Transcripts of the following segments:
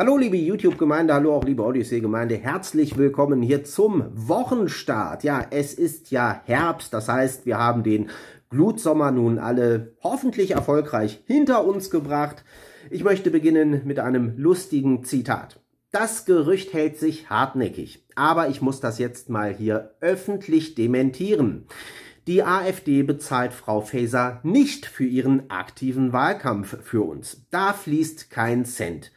Hallo liebe YouTube-Gemeinde, hallo auch liebe Odyssee-Gemeinde, herzlich willkommen hier zum Wochenstart. Ja, es ist ja Herbst, das heißt, wir haben den Glutsommer nun alle hoffentlich erfolgreich hinter uns gebracht. Ich möchte beginnen mit einem lustigen Zitat. Das Gerücht hält sich hartnäckig, aber ich muss das jetzt mal hier öffentlich dementieren. Die AfD bezahlt Frau Faeser nicht für ihren aktiven Wahlkampf für uns. Da fließt kein Cent.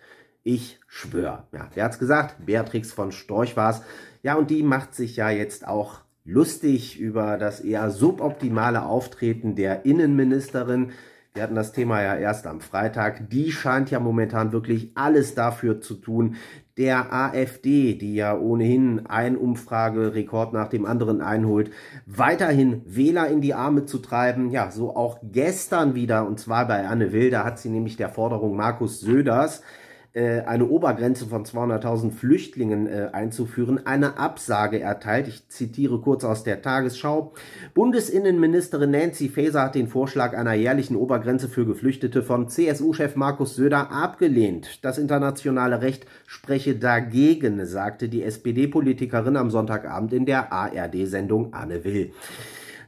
Ich schwör. Ja, wer hat's gesagt? Beatrix von Storch war's. Ja, und die macht sich ja jetzt auch lustig über das eher suboptimale Auftreten der Innenministerin. Wir hatten das Thema ja erst am Freitag. Die scheint ja momentan wirklich alles dafür zu tun, der AfD, die ja ohnehin ein Umfragerekord nach dem anderen einholt, weiterhin Wähler in die Arme zu treiben. Ja, so auch gestern wieder, und zwar bei Anne Will, hat sie nämlich der Forderung Markus Söders äh, eine Obergrenze von 200.000 Flüchtlingen äh, einzuführen, eine Absage erteilt. Ich zitiere kurz aus der Tagesschau. Bundesinnenministerin Nancy Faeser hat den Vorschlag einer jährlichen Obergrenze für Geflüchtete von CSU-Chef Markus Söder abgelehnt. Das internationale Recht spreche dagegen, sagte die SPD-Politikerin am Sonntagabend in der ARD-Sendung Anne Will.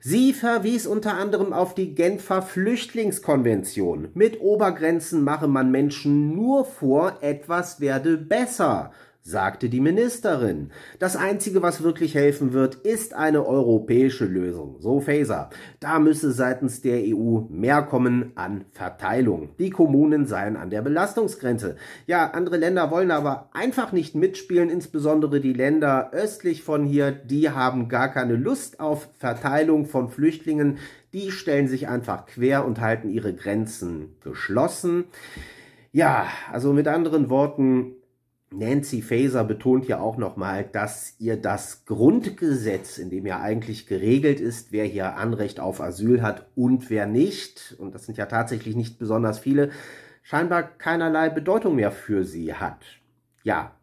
Sie verwies unter anderem auf die Genfer Flüchtlingskonvention. Mit Obergrenzen mache man Menschen nur vor, etwas werde besser sagte die Ministerin. Das Einzige, was wirklich helfen wird, ist eine europäische Lösung, so Faeser. Da müsse seitens der EU mehr kommen an Verteilung. Die Kommunen seien an der Belastungsgrenze. Ja, andere Länder wollen aber einfach nicht mitspielen, insbesondere die Länder östlich von hier, die haben gar keine Lust auf Verteilung von Flüchtlingen. Die stellen sich einfach quer und halten ihre Grenzen geschlossen. Ja, also mit anderen Worten, Nancy Faser betont ja auch nochmal, dass ihr das Grundgesetz, in dem ja eigentlich geregelt ist, wer hier Anrecht auf Asyl hat und wer nicht, und das sind ja tatsächlich nicht besonders viele, scheinbar keinerlei Bedeutung mehr für sie hat. Ja,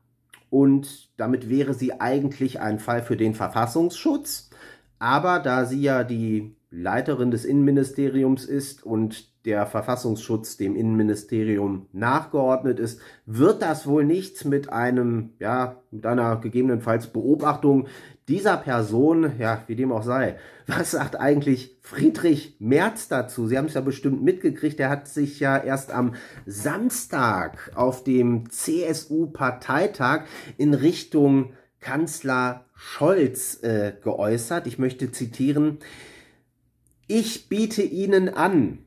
und damit wäre sie eigentlich ein Fall für den Verfassungsschutz, aber da sie ja die Leiterin des Innenministeriums ist und der Verfassungsschutz dem Innenministerium nachgeordnet ist, wird das wohl nichts mit einem, ja, mit einer gegebenenfalls Beobachtung dieser Person, ja, wie dem auch sei. Was sagt eigentlich Friedrich Merz dazu? Sie haben es ja bestimmt mitgekriegt, er hat sich ja erst am Samstag auf dem CSU-Parteitag in Richtung Kanzler Scholz äh, geäußert. Ich möchte zitieren, ich biete Ihnen an,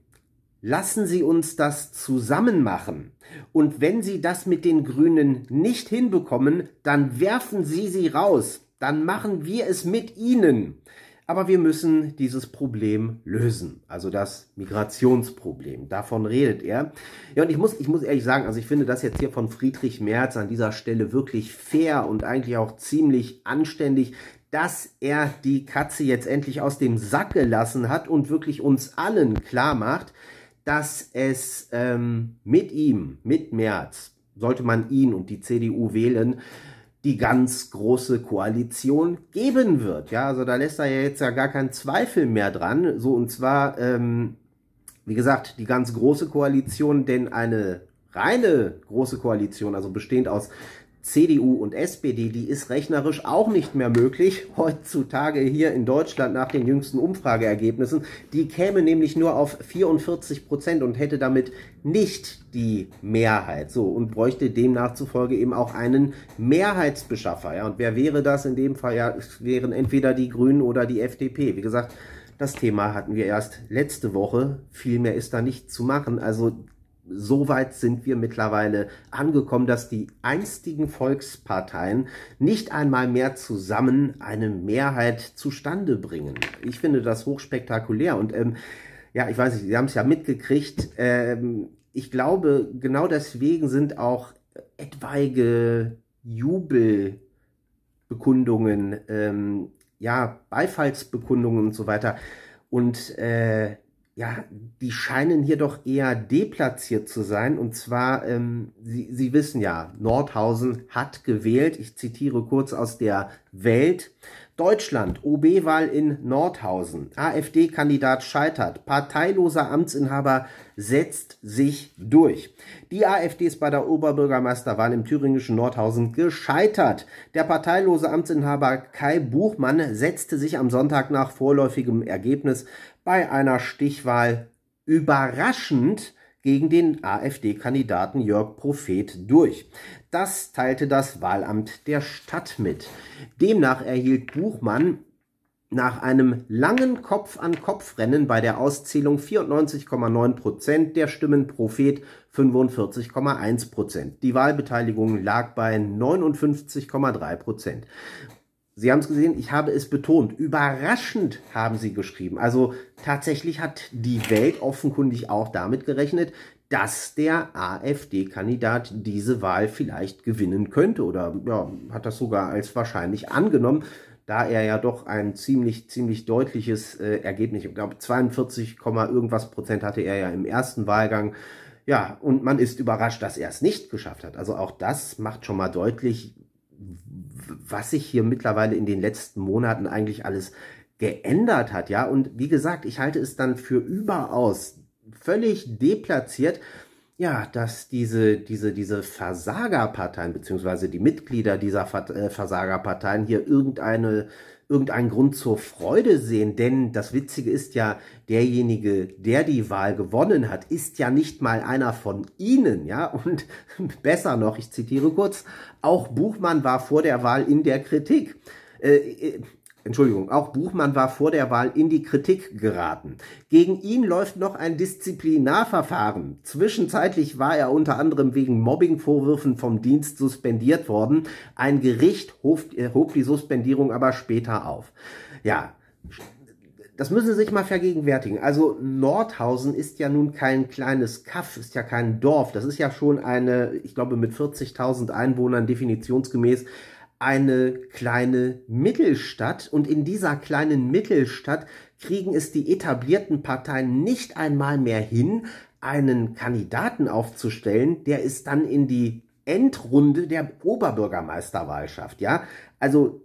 lassen Sie uns das zusammen machen. Und wenn Sie das mit den Grünen nicht hinbekommen, dann werfen Sie sie raus. Dann machen wir es mit Ihnen. Aber wir müssen dieses Problem lösen, also das Migrationsproblem. Davon redet er. Ja, und ich muss, ich muss ehrlich sagen, also ich finde das jetzt hier von Friedrich Merz an dieser Stelle wirklich fair und eigentlich auch ziemlich anständig, dass er die Katze jetzt endlich aus dem Sack gelassen hat und wirklich uns allen klar macht, dass es ähm, mit ihm, mit Merz, sollte man ihn und die CDU wählen, die ganz große Koalition geben wird. Ja, also da lässt er ja jetzt ja gar keinen Zweifel mehr dran. So und zwar, ähm, wie gesagt, die ganz große Koalition, denn eine reine große Koalition, also bestehend aus CDU und SPD, die ist rechnerisch auch nicht mehr möglich, heutzutage hier in Deutschland nach den jüngsten Umfrageergebnissen. Die käme nämlich nur auf 44 Prozent und hätte damit nicht die Mehrheit. So, und bräuchte demnach zufolge eben auch einen Mehrheitsbeschaffer. Ja, und wer wäre das in dem Fall? Ja, es wären entweder die Grünen oder die FDP. Wie gesagt, das Thema hatten wir erst letzte Woche. Viel mehr ist da nicht zu machen. Also so weit sind wir mittlerweile angekommen, dass die einstigen Volksparteien nicht einmal mehr zusammen eine Mehrheit zustande bringen. Ich finde das hochspektakulär und ähm, ja, ich weiß nicht, Sie haben es ja mitgekriegt. Ähm, ich glaube, genau deswegen sind auch etwaige Jubelbekundungen, ähm, ja, Beifallsbekundungen und so weiter und äh, ja, die scheinen hier doch eher deplatziert zu sein. Und zwar, ähm, Sie, Sie wissen ja, Nordhausen hat gewählt, ich zitiere kurz aus der Welt, Deutschland, OB-Wahl in Nordhausen, AfD-Kandidat scheitert, parteiloser Amtsinhaber setzt sich durch. Die AfD ist bei der Oberbürgermeisterwahl im thüringischen Nordhausen gescheitert. Der parteilose Amtsinhaber Kai Buchmann setzte sich am Sonntag nach vorläufigem Ergebnis bei einer Stichwahl überraschend gegen den AfD-Kandidaten Jörg Prophet durch. Das teilte das Wahlamt der Stadt mit. Demnach erhielt Buchmann nach einem langen Kopf-an-Kopf-Rennen bei der Auszählung 94,9 Prozent der Stimmen, Prophet 45,1 Prozent. Die Wahlbeteiligung lag bei 59,3 Prozent. Sie haben es gesehen, ich habe es betont. Überraschend haben sie geschrieben. Also tatsächlich hat die Welt offenkundig auch damit gerechnet, dass der AfD-Kandidat diese Wahl vielleicht gewinnen könnte oder ja, hat das sogar als wahrscheinlich angenommen, da er ja doch ein ziemlich, ziemlich deutliches äh, Ergebnis, ich glaube 42, irgendwas Prozent hatte er ja im ersten Wahlgang. Ja, und man ist überrascht, dass er es nicht geschafft hat. Also auch das macht schon mal deutlich, was sich hier mittlerweile in den letzten Monaten eigentlich alles geändert hat, ja. Und wie gesagt, ich halte es dann für überaus völlig deplatziert, ja, dass diese, diese, diese Versagerparteien, beziehungsweise die Mitglieder dieser äh, Versagerparteien hier irgendeine irgendeinen Grund zur Freude sehen, denn das Witzige ist ja, derjenige, der die Wahl gewonnen hat, ist ja nicht mal einer von Ihnen, ja, und besser noch, ich zitiere kurz, auch Buchmann war vor der Wahl in der Kritik äh, äh, Entschuldigung, auch Buchmann war vor der Wahl in die Kritik geraten. Gegen ihn läuft noch ein Disziplinarverfahren. Zwischenzeitlich war er unter anderem wegen Mobbingvorwürfen vom Dienst suspendiert worden. Ein Gericht hob, äh, hob die Suspendierung aber später auf. Ja, das müssen Sie sich mal vergegenwärtigen. Also Nordhausen ist ja nun kein kleines Kaff, ist ja kein Dorf. Das ist ja schon eine, ich glaube, mit 40.000 Einwohnern definitionsgemäß eine kleine Mittelstadt und in dieser kleinen Mittelstadt kriegen es die etablierten Parteien nicht einmal mehr hin, einen Kandidaten aufzustellen, der es dann in die Endrunde der Oberbürgermeisterwahl schafft, ja? Also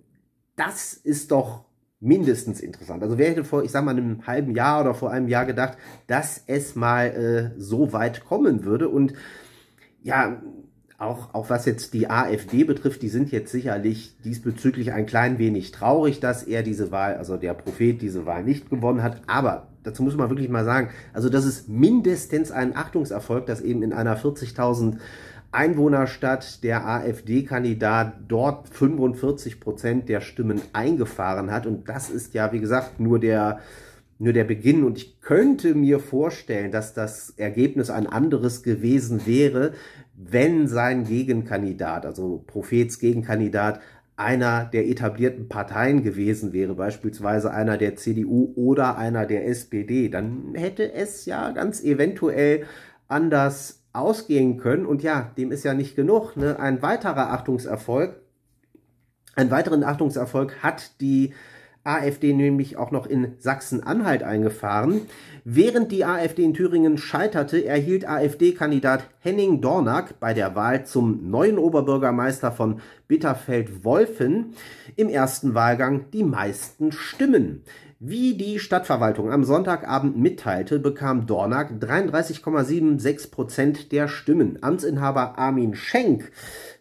das ist doch mindestens interessant. Also wer hätte vor, ich sag mal, einem halben Jahr oder vor einem Jahr gedacht, dass es mal äh, so weit kommen würde und ja, auch, auch was jetzt die AfD betrifft, die sind jetzt sicherlich diesbezüglich ein klein wenig traurig, dass er diese Wahl, also der Prophet diese Wahl nicht gewonnen hat. Aber dazu muss man wirklich mal sagen, also das ist mindestens ein Achtungserfolg, dass eben in einer 40.000 Einwohnerstadt der AfD-Kandidat dort 45 Prozent der Stimmen eingefahren hat. Und das ist ja, wie gesagt, nur der, nur der Beginn. Und ich könnte mir vorstellen, dass das Ergebnis ein anderes gewesen wäre, wenn sein Gegenkandidat, also Prophets Gegenkandidat, einer der etablierten Parteien gewesen wäre, beispielsweise einer der CDU oder einer der SPD, dann hätte es ja ganz eventuell anders ausgehen können. Und ja, dem ist ja nicht genug. Ne? Ein weiterer Achtungserfolg, einen weiteren Achtungserfolg hat die AfD nämlich auch noch in Sachsen-Anhalt eingefahren. Während die AfD in Thüringen scheiterte, erhielt AfD-Kandidat Henning Dornack bei der Wahl zum neuen Oberbürgermeister von Bitterfeld-Wolfen im ersten Wahlgang die meisten Stimmen. Wie die Stadtverwaltung am Sonntagabend mitteilte, bekam Dornack 33,76 Prozent der Stimmen. Amtsinhaber Armin Schenk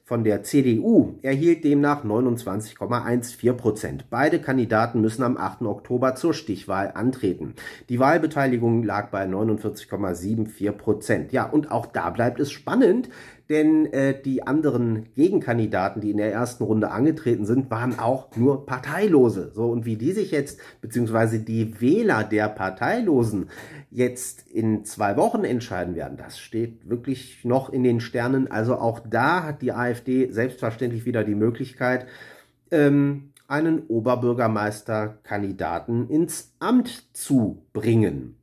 von der CDU erhielt demnach 29,14 Prozent. Beide Kandidaten müssen am 8. Oktober zur Stichwahl antreten. Die Wahlbeteiligung lag bei 49,74 Prozent. Ja, und auch da bleibt es spannend, denn äh, die anderen Gegenkandidaten, die in der ersten Runde angetreten sind, waren auch nur Parteilose. So und wie die sich jetzt beziehungsweise die Wähler der Parteilosen jetzt in zwei Wochen entscheiden werden, das steht wirklich noch in den Sternen. Also auch da hat die AfD selbstverständlich wieder die Möglichkeit. Ähm, einen Oberbürgermeisterkandidaten ins Amt zu bringen.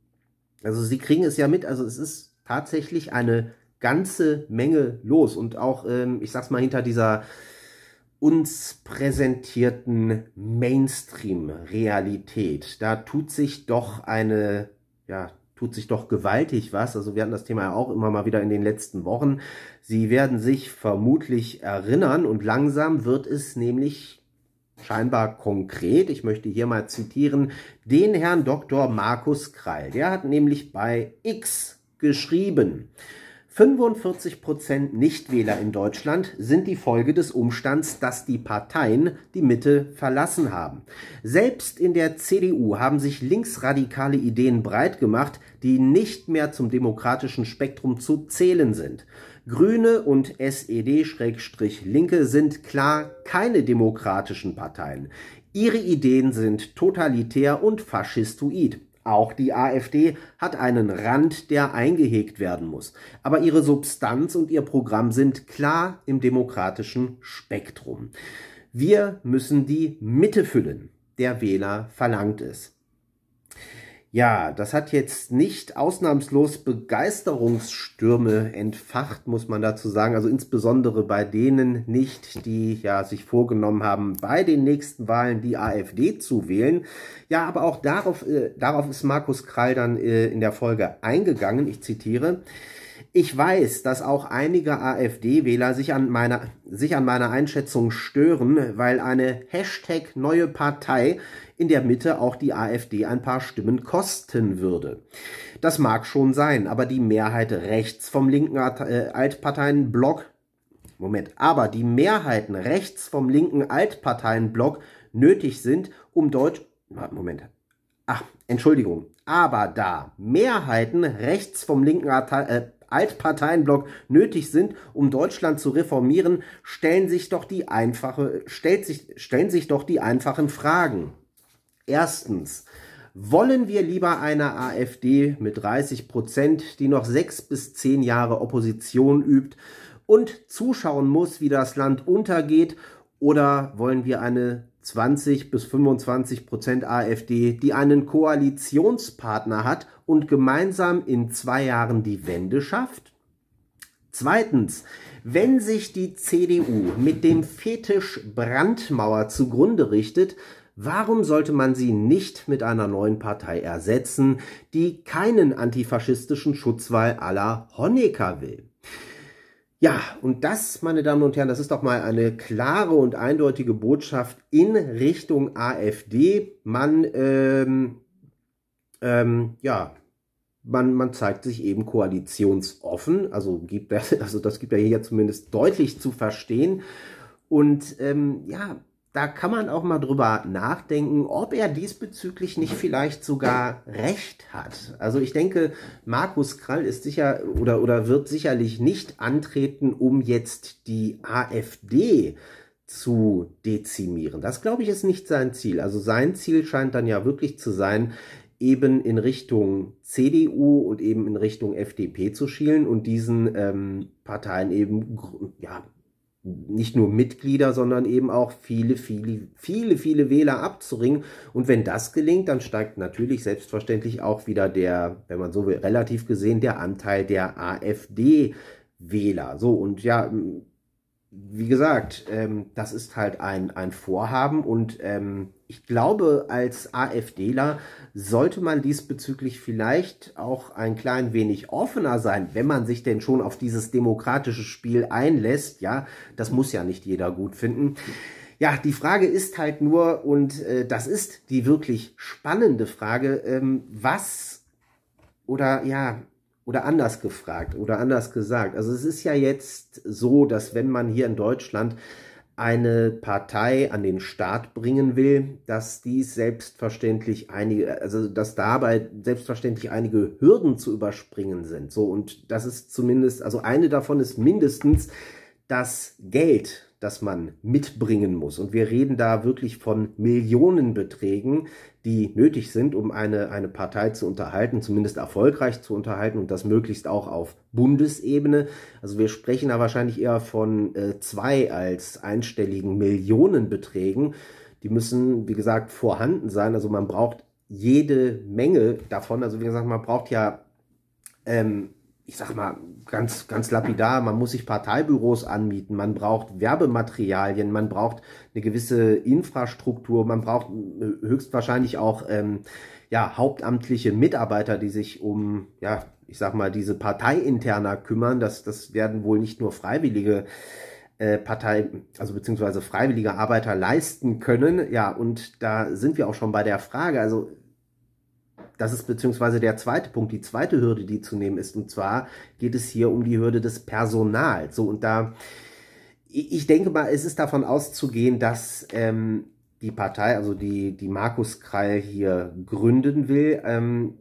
Also sie kriegen es ja mit, also es ist tatsächlich eine ganze Menge los. Und auch, ähm, ich sag's mal, hinter dieser uns präsentierten Mainstream-Realität, da tut sich doch eine, ja, tut sich doch gewaltig was. Also wir hatten das Thema ja auch immer mal wieder in den letzten Wochen. Sie werden sich vermutlich erinnern und langsam wird es nämlich scheinbar konkret. Ich möchte hier mal zitieren den Herrn Dr. Markus Kreil. Der hat nämlich bei X geschrieben. 45 Prozent Nichtwähler in Deutschland sind die Folge des Umstands, dass die Parteien die Mitte verlassen haben. Selbst in der CDU haben sich linksradikale Ideen breit gemacht, die nicht mehr zum demokratischen Spektrum zu zählen sind. Grüne und SED-Linke sind klar keine demokratischen Parteien. Ihre Ideen sind totalitär und faschistoid. Auch die AfD hat einen Rand, der eingehegt werden muss. Aber ihre Substanz und ihr Programm sind klar im demokratischen Spektrum. Wir müssen die Mitte füllen. Der Wähler verlangt es. Ja, das hat jetzt nicht ausnahmslos Begeisterungsstürme entfacht, muss man dazu sagen. Also insbesondere bei denen nicht, die ja sich vorgenommen haben, bei den nächsten Wahlen die AfD zu wählen. Ja, aber auch darauf, äh, darauf ist Markus Krall dann äh, in der Folge eingegangen. Ich zitiere. Ich weiß, dass auch einige AfD-Wähler sich, an meiner, sich an meiner Einschätzung stören, weil eine Hashtag neue Partei in der Mitte auch die AfD ein paar Stimmen kosten würde. Das mag schon sein, aber die Mehrheit rechts vom linken äh, Altparteienblock Moment, aber die Mehrheiten rechts vom linken Altparteienblock nötig sind, um Deutsch Moment. Ach, Entschuldigung. Aber da Mehrheiten rechts vom linken Altparteienblock äh, Altparteienblock nötig sind, um Deutschland zu reformieren, stellen sich doch die einfache, stellt sich, stellen sich doch die einfachen Fragen. Erstens. Wollen wir lieber eine AfD mit 30 Prozent, die noch sechs bis zehn Jahre Opposition übt und zuschauen muss, wie das Land untergeht, oder wollen wir eine 20 bis 25 Prozent AfD, die einen Koalitionspartner hat und gemeinsam in zwei Jahren die Wende schafft? Zweitens, wenn sich die CDU mit dem Fetisch Brandmauer zugrunde richtet, Warum sollte man sie nicht mit einer neuen Partei ersetzen, die keinen antifaschistischen Schutzwall aller Honecker will? Ja, und das, meine Damen und Herren, das ist doch mal eine klare und eindeutige Botschaft in Richtung AfD. Man, ähm, ähm, ja, man, man zeigt sich eben koalitionsoffen, also gibt also das gibt ja hier zumindest deutlich zu verstehen. Und ähm, ja, da kann man auch mal drüber nachdenken, ob er diesbezüglich nicht vielleicht sogar recht hat. Also ich denke, Markus Krall ist sicher oder, oder wird sicherlich nicht antreten, um jetzt die AfD zu dezimieren. Das glaube ich ist nicht sein Ziel. Also sein Ziel scheint dann ja wirklich zu sein, eben in Richtung CDU und eben in Richtung FDP zu schielen und diesen ähm, Parteien eben ja nicht nur Mitglieder, sondern eben auch viele, viele, viele, viele Wähler abzuringen. Und wenn das gelingt, dann steigt natürlich selbstverständlich auch wieder der, wenn man so will, relativ gesehen der Anteil der AfD-Wähler. So, und ja, wie gesagt, ähm, das ist halt ein, ein Vorhaben und ähm, ich glaube, als AfDler sollte man diesbezüglich vielleicht auch ein klein wenig offener sein, wenn man sich denn schon auf dieses demokratische Spiel einlässt. Ja, das muss ja nicht jeder gut finden. Ja, die Frage ist halt nur, und äh, das ist die wirklich spannende Frage, ähm, was oder ja, oder anders gefragt oder anders gesagt. Also es ist ja jetzt so, dass wenn man hier in Deutschland eine Partei an den Staat bringen will, dass dies selbstverständlich einige, also dass dabei selbstverständlich einige Hürden zu überspringen sind. So und das ist zumindest, also eine davon ist mindestens das Geld, das man mitbringen muss. Und wir reden da wirklich von Millionenbeträgen, die nötig sind, um eine, eine Partei zu unterhalten, zumindest erfolgreich zu unterhalten und das möglichst auch auf Bundesebene. Also wir sprechen da wahrscheinlich eher von äh, zwei als einstelligen Millionenbeträgen. Die müssen, wie gesagt, vorhanden sein. Also man braucht jede Menge davon. Also wie gesagt, man braucht ja ähm, ich sag mal, ganz, ganz lapidar, man muss sich Parteibüros anmieten, man braucht Werbematerialien, man braucht eine gewisse Infrastruktur, man braucht äh, höchstwahrscheinlich auch ähm, ja, hauptamtliche Mitarbeiter, die sich um, ja, ich sag mal, diese Parteiinterner kümmern. Das, das werden wohl nicht nur Freiwillige äh, Partei, also beziehungsweise freiwillige Arbeiter leisten können. Ja, und da sind wir auch schon bei der Frage, also das ist beziehungsweise der zweite Punkt, die zweite Hürde, die zu nehmen ist. Und zwar geht es hier um die Hürde des Personals. So, und da, ich denke mal, es ist davon auszugehen, dass ähm, die Partei, also die, die Markus Krall hier gründen will, ähm,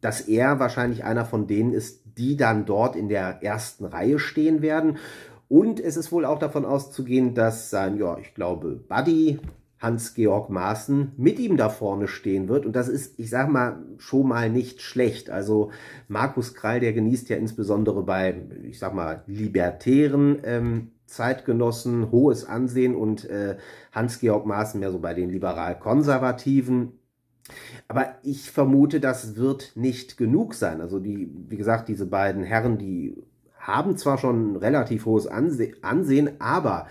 dass er wahrscheinlich einer von denen ist, die dann dort in der ersten Reihe stehen werden. Und es ist wohl auch davon auszugehen, dass sein, ja, ich glaube, Buddy, Hans-Georg Maaßen mit ihm da vorne stehen wird. Und das ist, ich sag mal, schon mal nicht schlecht. Also Markus Krall, der genießt ja insbesondere bei, ich sag mal, libertären ähm, Zeitgenossen hohes Ansehen und äh, Hans-Georg Maaßen mehr so bei den liberal-konservativen. Aber ich vermute, das wird nicht genug sein. Also die, wie gesagt, diese beiden Herren, die haben zwar schon relativ hohes Anse Ansehen, aber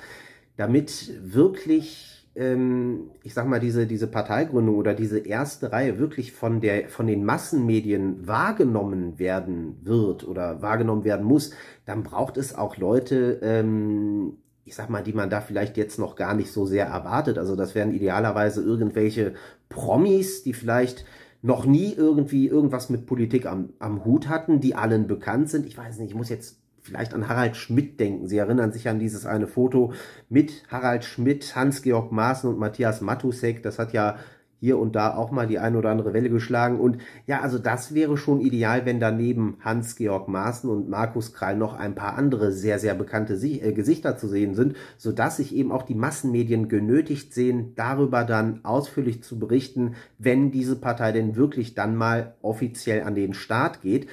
damit wirklich ähm, ich sag mal, diese, diese Parteigründung oder diese erste Reihe wirklich von, der, von den Massenmedien wahrgenommen werden wird oder wahrgenommen werden muss, dann braucht es auch Leute, ähm, ich sag mal, die man da vielleicht jetzt noch gar nicht so sehr erwartet. Also das wären idealerweise irgendwelche Promis, die vielleicht noch nie irgendwie irgendwas mit Politik am, am Hut hatten, die allen bekannt sind. Ich weiß nicht, ich muss jetzt vielleicht an Harald Schmidt denken. Sie erinnern sich an dieses eine Foto mit Harald Schmidt, Hans-Georg Maaßen und Matthias Matusek. Das hat ja hier und da auch mal die eine oder andere Welle geschlagen. Und ja, also das wäre schon ideal, wenn daneben Hans-Georg Maaßen und Markus Krall noch ein paar andere sehr, sehr bekannte äh, Gesichter zu sehen sind, sodass sich eben auch die Massenmedien genötigt sehen, darüber dann ausführlich zu berichten, wenn diese Partei denn wirklich dann mal offiziell an den Start geht.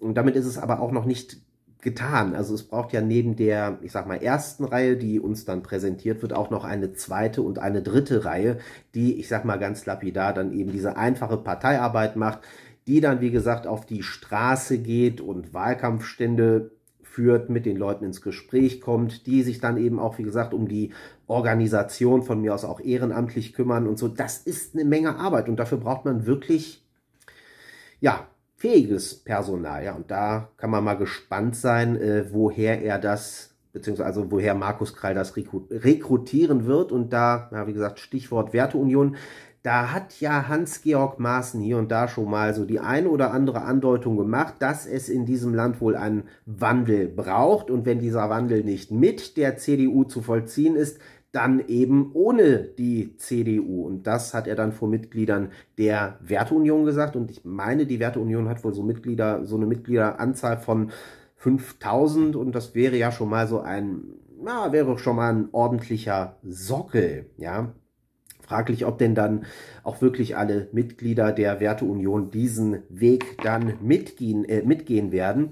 Und damit ist es aber auch noch nicht getan. Also es braucht ja neben der, ich sag mal, ersten Reihe, die uns dann präsentiert wird, auch noch eine zweite und eine dritte Reihe, die, ich sag mal, ganz lapidar dann eben diese einfache Parteiarbeit macht, die dann, wie gesagt, auf die Straße geht und Wahlkampfstände führt, mit den Leuten ins Gespräch kommt, die sich dann eben auch, wie gesagt, um die Organisation von mir aus auch ehrenamtlich kümmern und so. Das ist eine Menge Arbeit und dafür braucht man wirklich, ja, fähiges Personal. Ja, und da kann man mal gespannt sein, äh, woher er das, beziehungsweise also woher Markus Krall das rekrutieren wird. Und da, ja, wie gesagt, Stichwort Werteunion. Da hat ja Hans-Georg Maaßen hier und da schon mal so die eine oder andere Andeutung gemacht, dass es in diesem Land wohl einen Wandel braucht. Und wenn dieser Wandel nicht mit der CDU zu vollziehen ist, dann eben ohne die CDU. Und das hat er dann vor Mitgliedern der Werteunion gesagt. Und ich meine, die Werteunion hat wohl so Mitglieder, so eine Mitgliederanzahl von 5000 und das wäre ja schon mal so ein, na, wäre schon mal ein ordentlicher Sockel, ja fraglich, ob denn dann auch wirklich alle Mitglieder der Werteunion diesen Weg dann mitgehen, äh, mitgehen werden.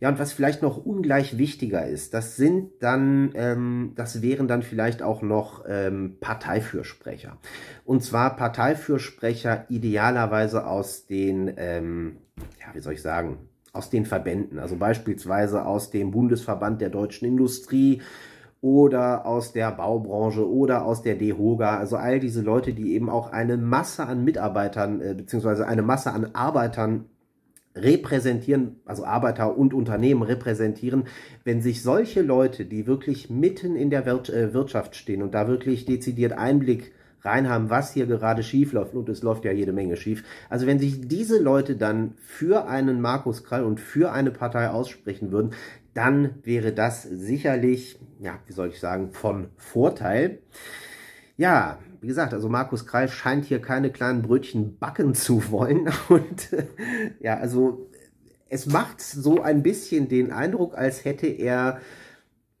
Ja, und was vielleicht noch ungleich wichtiger ist, das sind dann, ähm, das wären dann vielleicht auch noch ähm, Parteifürsprecher. Und zwar Parteifürsprecher idealerweise aus den, ähm, ja, wie soll ich sagen, aus den Verbänden, also beispielsweise aus dem Bundesverband der deutschen Industrie, oder aus der Baubranche oder aus der DEHOGA, also all diese Leute, die eben auch eine Masse an Mitarbeitern äh, beziehungsweise eine Masse an Arbeitern repräsentieren, also Arbeiter und Unternehmen repräsentieren, wenn sich solche Leute, die wirklich mitten in der Wirtschaft äh, stehen und da wirklich dezidiert Einblick reinhaben, was hier gerade schief läuft, und es läuft ja jede Menge schief. Also wenn sich diese Leute dann für einen Markus Krall und für eine Partei aussprechen würden, dann wäre das sicherlich, ja, wie soll ich sagen, von Vorteil. Ja, wie gesagt, also Markus Kreis scheint hier keine kleinen Brötchen backen zu wollen. Und äh, ja, also es macht so ein bisschen den Eindruck, als hätte er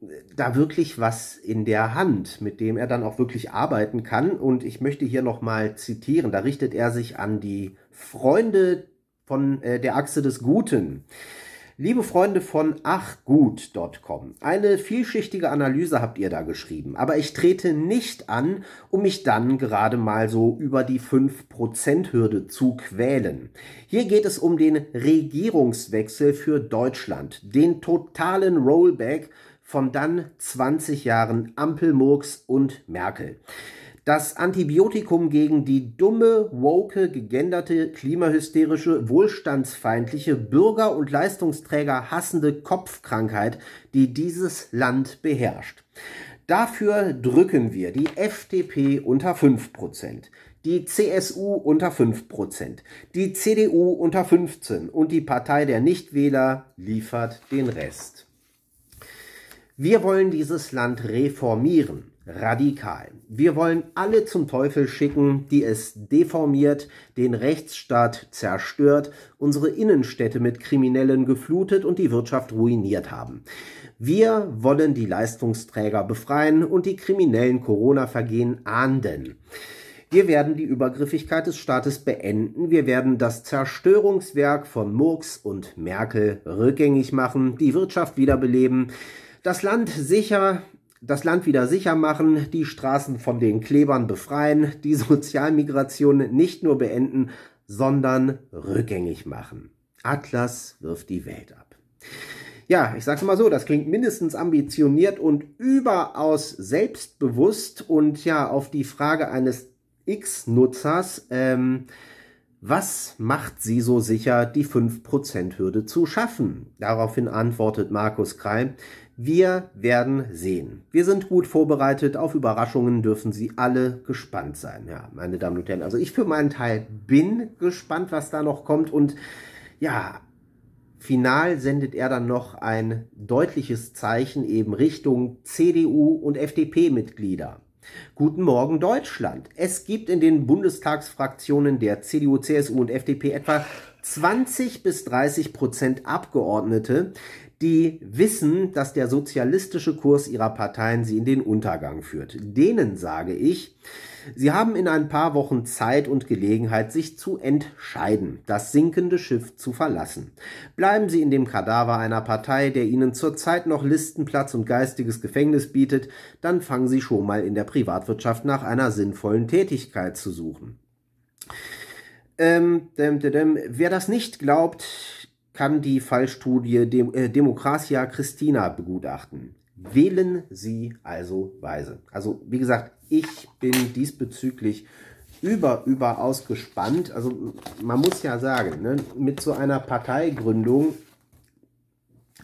äh, da wirklich was in der Hand, mit dem er dann auch wirklich arbeiten kann. Und ich möchte hier nochmal zitieren, da richtet er sich an die Freunde von äh, der Achse des Guten. Liebe Freunde von achgut.com, eine vielschichtige Analyse habt ihr da geschrieben, aber ich trete nicht an, um mich dann gerade mal so über die 5%-Hürde zu quälen. Hier geht es um den Regierungswechsel für Deutschland, den totalen Rollback von dann 20 Jahren Ampelmurks und Merkel das Antibiotikum gegen die dumme, woke, gegenderte, klimahysterische, wohlstandsfeindliche, Bürger- und Leistungsträger hassende Kopfkrankheit, die dieses Land beherrscht. Dafür drücken wir die FDP unter 5%, die CSU unter 5%, die CDU unter 15% und die Partei der Nichtwähler liefert den Rest. Wir wollen dieses Land reformieren radikal. Wir wollen alle zum Teufel schicken, die es deformiert, den Rechtsstaat zerstört, unsere Innenstädte mit Kriminellen geflutet und die Wirtschaft ruiniert haben. Wir wollen die Leistungsträger befreien und die kriminellen Corona-Vergehen ahnden. Wir werden die Übergriffigkeit des Staates beenden. Wir werden das Zerstörungswerk von Murks und Merkel rückgängig machen, die Wirtschaft wiederbeleben, das Land sicher das Land wieder sicher machen, die Straßen von den Klebern befreien, die Sozialmigration nicht nur beenden, sondern rückgängig machen. Atlas wirft die Welt ab. Ja, ich sag's mal so, das klingt mindestens ambitioniert und überaus selbstbewusst und ja, auf die Frage eines X-Nutzers, ähm, was macht sie so sicher, die 5%-Hürde zu schaffen? Daraufhin antwortet Markus Kreil, wir werden sehen. Wir sind gut vorbereitet. Auf Überraschungen dürfen Sie alle gespannt sein. Ja, meine Damen und Herren. Also ich für meinen Teil bin gespannt, was da noch kommt. Und ja, final sendet er dann noch ein deutliches Zeichen eben Richtung CDU und FDP-Mitglieder. Guten Morgen Deutschland. Es gibt in den Bundestagsfraktionen der CDU, CSU und FDP etwa 20 bis 30 Prozent Abgeordnete, die wissen, dass der sozialistische Kurs ihrer Parteien sie in den Untergang führt. Denen sage ich, sie haben in ein paar Wochen Zeit und Gelegenheit, sich zu entscheiden, das sinkende Schiff zu verlassen. Bleiben sie in dem Kadaver einer Partei, der ihnen zurzeit noch Listenplatz und geistiges Gefängnis bietet, dann fangen sie schon mal in der Privatwirtschaft nach einer sinnvollen Tätigkeit zu suchen. Ähm, dem, dem, dem, wer das nicht glaubt, kann die Fallstudie Dem äh, Demokratia Christina begutachten. Wählen Sie also weise. Also wie gesagt, ich bin diesbezüglich über, überaus gespannt. Also man muss ja sagen, ne, mit so einer Parteigründung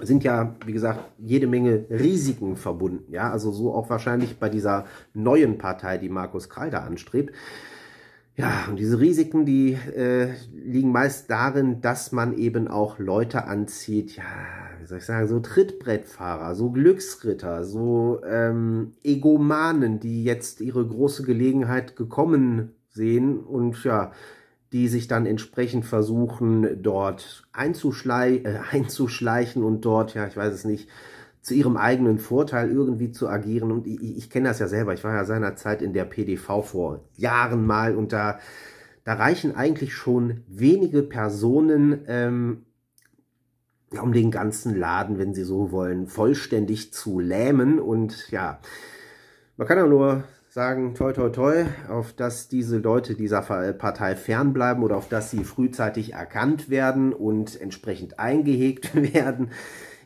sind ja, wie gesagt, jede Menge Risiken verbunden. Ja, also so auch wahrscheinlich bei dieser neuen Partei, die Markus Kreider anstrebt. Ja, und diese Risiken, die äh, liegen meist darin, dass man eben auch Leute anzieht, ja, wie soll ich sagen, so Trittbrettfahrer, so Glücksritter, so ähm, Egomanen, die jetzt ihre große Gelegenheit gekommen sehen und ja, die sich dann entsprechend versuchen, dort einzuschlei äh, einzuschleichen und dort, ja, ich weiß es nicht, zu ihrem eigenen Vorteil irgendwie zu agieren. Und ich, ich kenne das ja selber. Ich war ja seinerzeit in der PDV vor Jahren mal und da, da reichen eigentlich schon wenige Personen, ähm, ja, um den ganzen Laden, wenn sie so wollen, vollständig zu lähmen. Und ja, man kann ja nur sagen, toi, toi, toi, auf dass diese Leute dieser Partei fernbleiben oder auf dass sie frühzeitig erkannt werden und entsprechend eingehegt werden.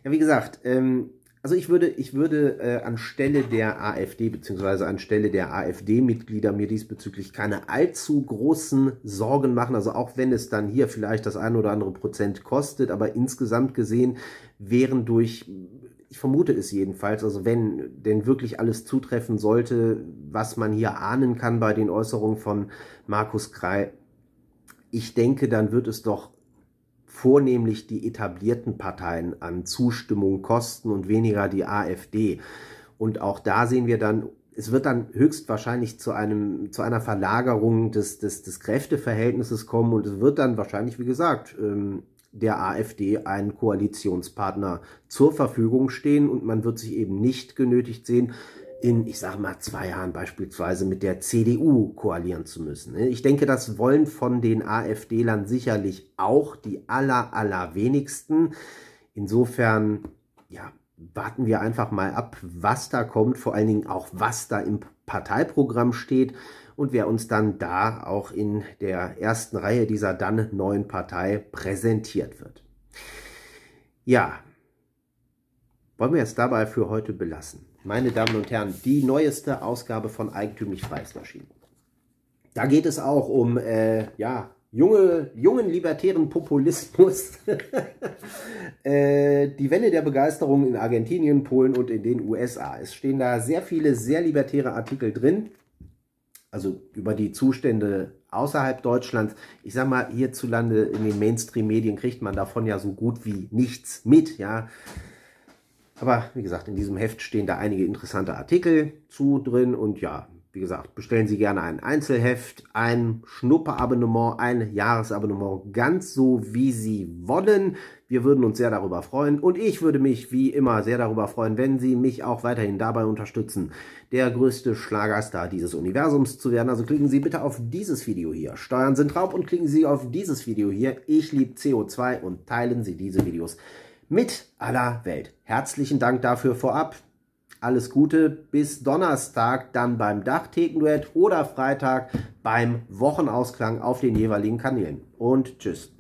Ja, wie gesagt, ähm, also ich würde, ich würde äh, anstelle der AfD beziehungsweise anstelle der AfD-Mitglieder mir diesbezüglich keine allzu großen Sorgen machen. Also auch wenn es dann hier vielleicht das ein oder andere Prozent kostet, aber insgesamt gesehen wären durch, ich vermute es jedenfalls, also wenn denn wirklich alles zutreffen sollte, was man hier ahnen kann bei den Äußerungen von Markus Krei, ich denke, dann wird es doch vornehmlich die etablierten Parteien an Zustimmung kosten und weniger die AfD. Und auch da sehen wir dann, es wird dann höchstwahrscheinlich zu einem, zu einer Verlagerung des, des, des Kräfteverhältnisses kommen und es wird dann wahrscheinlich, wie gesagt, ähm, der AfD ein Koalitionspartner zur Verfügung stehen und man wird sich eben nicht genötigt sehen, in, ich sag mal, zwei Jahren beispielsweise mit der CDU koalieren zu müssen. Ich denke, das wollen von den AfD-Lern sicherlich auch die aller, aller wenigsten. Insofern, ja, warten wir einfach mal ab, was da kommt, vor allen Dingen auch, was da im Parteiprogramm steht und wer uns dann da auch in der ersten Reihe dieser dann neuen Partei präsentiert wird. Ja, wollen wir es dabei für heute belassen meine Damen und Herren, die neueste Ausgabe von Eigentümlich Freies erschienen. Da geht es auch um, äh, ja, junge, jungen libertären Populismus. äh, die Welle der Begeisterung in Argentinien, Polen und in den USA. Es stehen da sehr viele sehr libertäre Artikel drin. Also über die Zustände außerhalb Deutschlands. Ich sag mal, hierzulande in den Mainstream-Medien kriegt man davon ja so gut wie nichts mit, ja. Aber wie gesagt, in diesem Heft stehen da einige interessante Artikel zu drin und ja, wie gesagt, bestellen Sie gerne ein Einzelheft, ein Schnupperabonnement, ein Jahresabonnement, ganz so wie Sie wollen. Wir würden uns sehr darüber freuen und ich würde mich wie immer sehr darüber freuen, wenn Sie mich auch weiterhin dabei unterstützen, der größte Schlagerstar dieses Universums zu werden. Also klicken Sie bitte auf dieses Video hier. Steuern sind Raub und klicken Sie auf dieses Video hier. Ich liebe CO2 und teilen Sie diese Videos mit aller Welt. Herzlichen Dank dafür vorab. Alles Gute bis Donnerstag dann beim Dachtheken-Duett oder Freitag beim Wochenausklang auf den jeweiligen Kanälen. Und tschüss.